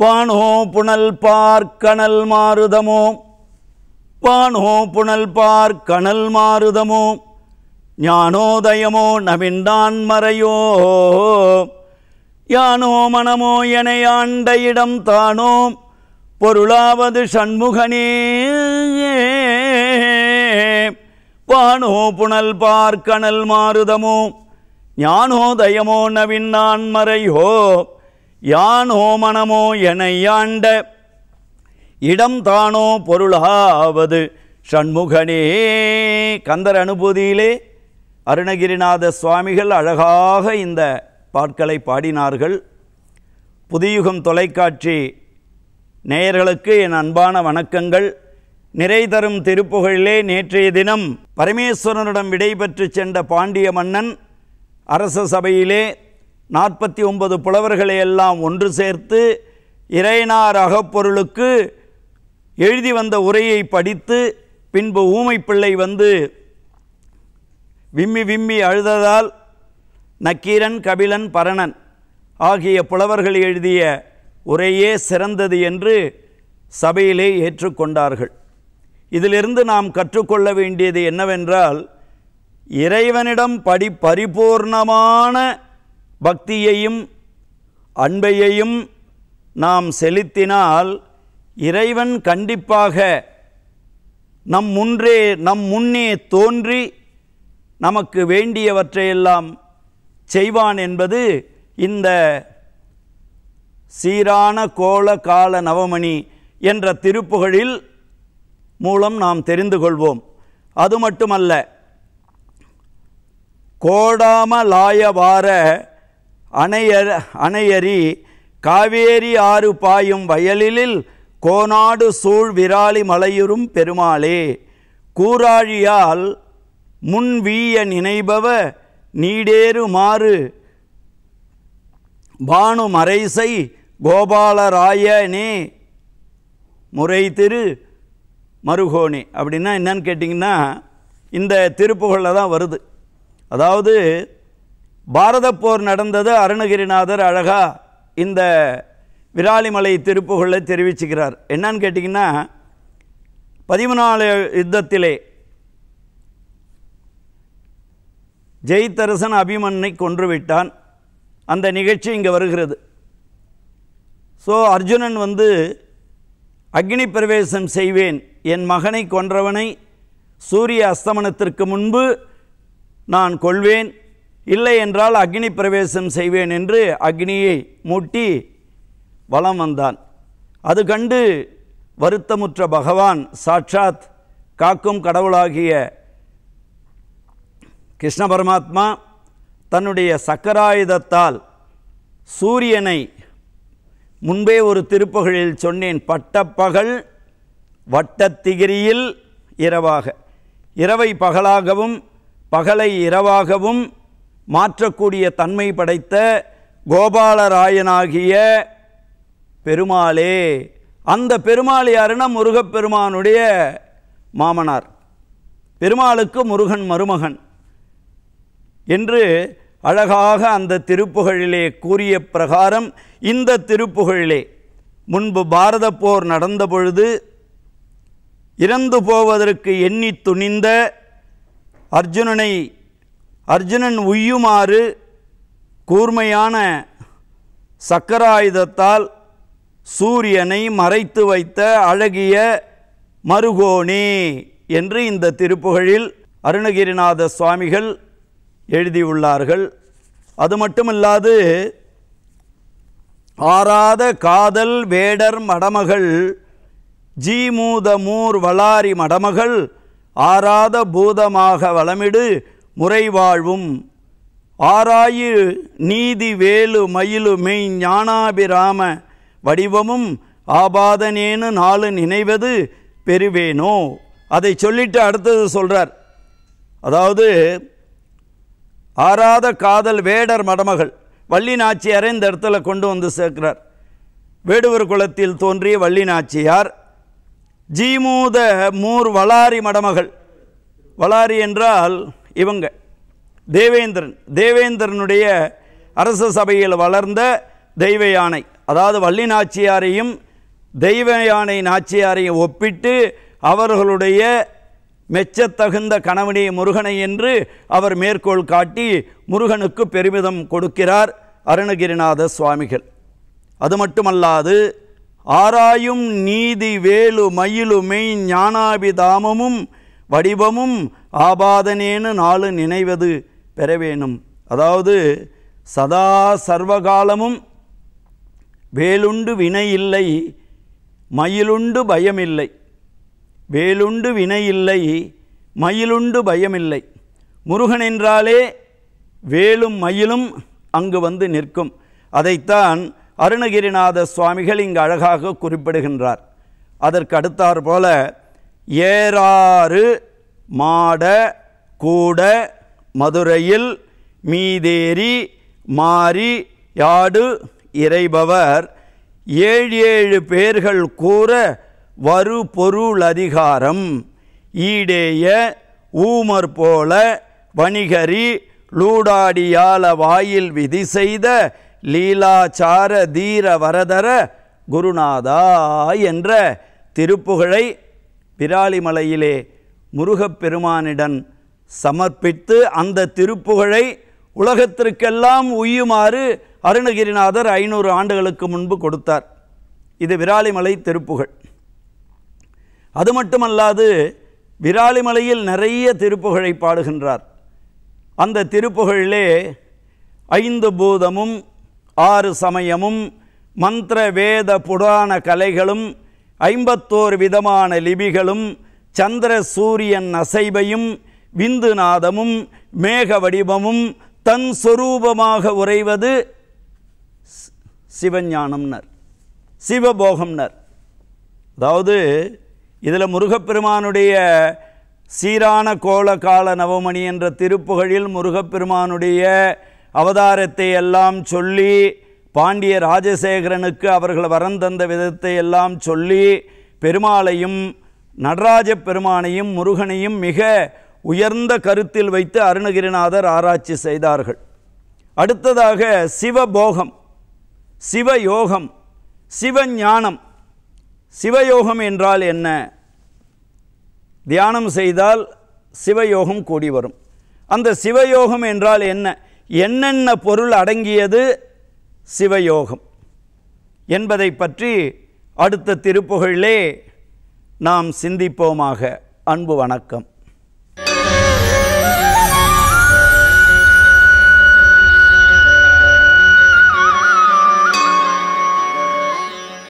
பானோ புனல் பார் கணல் மாறுதமோ பானோ புனல் பார் கணல் மாறுதமோ ஞானோதயமோ நவிண்டான் மறையோ யானோ மனமோ என ஆண்ட இடம் தானோ பொருளாவது சண்முகனே பானோ புனல் பார்க்கணல் மாறுதமோ ஞானோதயமோ நவின் நான் மறையோ யான் ஓமனமோ என யாண்ட இடம் தானோ பொருளாவது ஷண்முகனே கந்தர் அனுபூதியிலே அருணகிரிநாத சுவாமிகள் அழகாக இந்த பாட்களை பாடினார்கள் புதியுகம் தொலைக்காட்சி நேயர்களுக்கு என் அன்பான வணக்கங்கள் நிறை தரும் திருப்புகழிலே நேற்றைய தினம் பரமேஸ்வரனிடம் விடைபெற்று சென்ற பாண்டிய மன்னன் அரச சபையிலே நாற்பத்தி ஒன்பது புலவர்களை எல்லாம் ஒன்று சேர்த்து இறைனார் அகப்பொருளுக்கு எழுதி வந்த உரையை படித்து பின்பு ஊமை பிள்ளை வந்து விம்மி விம்மி அழுததால் நக்கீரன் கபிலன் பரணன் ஆகிய புலவர்கள் எழுதிய உரையே சிறந்தது என்று சபையிலே ஏற்றுக்கொண்டார்கள் இதிலிருந்து நாம் கற்றுக்கொள்ள வேண்டியது என்னவென்றால் இறைவனிடம் படி பரிபூர்ணமான பக்தியையும் அன்பையையும் நாம் செலுத்தினால் இறைவன் கண்டிப்பாக நம் முன்றே நம் முன்னே தோன்றி நமக்கு வேண்டியவற்றையெல்லாம் செய்வான் என்பது இந்த சீரான கோல கால நவமணி என்ற திருப்புகழில் மூலம் நாம் தெரிந்து கொள்வோம் அது மட்டுமல்ல கோடாமலாயவார அணையர் அணையரி காவேரி ஆறு பாயும் வயலிலில் கோநாடு சூழ் விராலி மலையுறும் பெருமாளே கூராழியால் முன் வீய நினைபவ நீடேறுமாறு பானுமரைசை கோபாலராயனே முறை திரு மருகோணி அப்படின்னா என்னன்னு கேட்டிங்கன்னா இந்த திருப்புகளில் தான் வருது அதாவது பாரதப் போர் நடந்தது அருணகிரிநாதர் அழகா இந்த விராலிமலை திருப்புகளை தெரிவிச்சுக்கிறார் என்னன்னு கேட்டிங்கன்னா பதிமூணாலு யுத்தத்திலே ஜெய்தரசன் அபிமன்னை கொன்றுவிட்டான் அந்த நிகழ்ச்சி இங்கே வருகிறது ஸோ அர்ஜுனன் வந்து அக்னி பிரவேசம் செய்வேன் என் மகனை கொன்றவனை சூரிய அஸ்தமனத்திற்கு முன்பு நான் கொள்வேன் இல்லை என்றால் அக்னி பிரவேசம் செய்வேன் என்று அக்னியை மூட்டி வலம் வந்தான் அது கண்டு வருத்தமுற்ற பகவான் சாட்சாத் காக்கும் கடவுளாகிய கிருஷ்ண பரமாத்மா தன்னுடைய சக்கராயுதத்தால் சூரியனை முன்பே ஒரு திருப்புகழில் சொன்னேன் பட்டப்பகல் வட்டத்திகிரியில் இரவாக இரவை பகலாகவும் பகலை இரவாகவும் மாற்றக்கூடிய தன்மை படைத்த கோபாலராயனாகிய பெருமாளே அந்த பெருமாள் யாருன்னா முருகப்பெருமானுடைய மாமனார் பெருமாளுக்கு முருகன் மருமகன் என்று அழகாக அந்த திருப்புகழிலே கூறிய பிரகாரம் இந்த திருப்புகழிலே முன்பு பாரத போர் நடந்த பொழுது இறந்து போவதற்கு எண்ணி துணிந்த அர்ஜுனனை அர்ஜுனன் உய்யுமாறு கூர்மையான சக்கராயுதத்தால் சூரியனை மறைத்து வைத்த அழகிய மருகோணி என்று இந்த திருப்புகழில் அருணகிரிநாத சுவாமிகள் எழுதியுள்ளார்கள் அது மட்டுமல்லாது ஆறாத காதல் வேடர் மடமகள் ஜீமூதமூர் வளாரி மடமகள் ஆறாத பூதமாக வளமிடு முறைவாழ்வும் ஆராயு நீதி வேலு மெய் ஞானாபிராம வடிவமும் ஆபாதனேனு நாலு நினைவது பெறுவேனோ அதை சொல்லிட்டு அடுத்தது சொல்கிறார் அதாவது ஆராத காதல் வேடர் மடமகள் வள்ளி நாச்சியாரை இந்த இடத்துல கொண்டு வந்து சேர்க்கிறார் வேடுவர் குளத்தில் தோன்றிய வள்ளி நாச்சியார் ஜீமூத மூர் வளாரி மடமகள் வளாரி என்றால் இவங்க தேவேந்திரன் தேவேந்திரனுடைய அரச சபையில் வளர்ந்த தெய்வ யானை அதாவது வள்ளி நாச்சியாரையும் தெய்வ யானை நாச்சியாரையும் ஒப்பிட்டு அவர்களுடைய மெச்சத்தகுந்த கணவனே முருகனை என்று அவர் மேற்கோள் காட்டி முருகனுக்கு பெருமிதம் கொடுக்கிறார் அருணகிரிநாத சுவாமிகள் அது மட்டுமல்லாது ஆராயும் நீதி வேலு மயிலு மெய் ஞானாபிதாமமும் வடிவமும் ஆபாதனேனு நாலு நினைவது பெற வேணும் அதாவது சதா சர்வகாலமும் வேலுண்டு வினை இல்லை மயிலுண்டு பயமில்லை வேலுண்டு வினை இல்லை மயிலுண்டு பயமில்லை முருகன் என்றாலே வேலும் மயிலும் அங்கு வந்து நிற்கும் அதைத்தான் அருணகிரிநாத சுவாமிகள் இங்கு அழகாக குறிப்பிடுகின்றார் அதற்கு அடுத்தாற்போல ஏறாறு மாட கூட மதுரையில் மீதேறி மாறி யாடு இறைபவர் ஏழு ஏழு பேர்கள் கூற வரு பொருள் அதிகாரம் ஈடேய ஊமர் போல வணிகரி லூடாடியால வாயில் விதி செய்த லீலாச்சார தீர வரதர குருநாதா என்ற திருப்புகழை விராலிமலையிலே முருகப்பெருமானிடம் சமர்ப்பித்து அந்த திருப்புகழை உலகத்திற்கெல்லாம் உய்யுமாறு அருணகிரிநாதர் ஐநூறு ஆண்டுகளுக்கு முன்பு கொடுத்தார் இது விராலிமலை திருப்புகழ் அது மட்டுமல்லாது விராலிமலையில் நிறைய திருப்புகழை பாடுகின்றார் அந்த திருப்புகழிலே ஐந்து பூதமும் ஆறு சமயமும் மந்திர வேத புராண கலைகளும் ஐம்பத்தோரு விதமான லிபிகளும் சந்திர சூரியன் அசைவையும் விந்துநாதமும் மேக வடிவமும் தன் சொரூபமாக உறைவது சிவஞானம்னர் சிவபோகம்னர் அதாவது இதில் முருகப்பெருமானுடைய சீரான கோலகால நவமணி என்ற திருப்புகழில் முருகப்பெருமானுடைய அவதாரத்தை எல்லாம் சொல்லி பாண்டிய ராஜசேகரனுக்கு அவர்கள் வரம் தந்த விதத்தை எல்லாம் சொல்லி பெருமாளையும் நடராஜ பெருமானையும் முருகனையும் மிக உயர்ந்த கருத்தில் வைத்து அருணகிரிநாதர் ஆராய்ச்சி செய்தார்கள் அடுத்ததாக சிவபோகம் சிவயோகம் சிவஞானம் சிவயோகம் என்றால் என்ன தியானம் செய்தால் சிவயோகம் கூடி வரும் அந்த சிவயோகம் என்றால் என்ன என்னென்ன பொருள் அடங்கியது சிவயோகம் என்பதை பற்றி அடுத்த திருப்புகழிலே நாம் சிந்திப்போமாக அன்பு வணக்கம்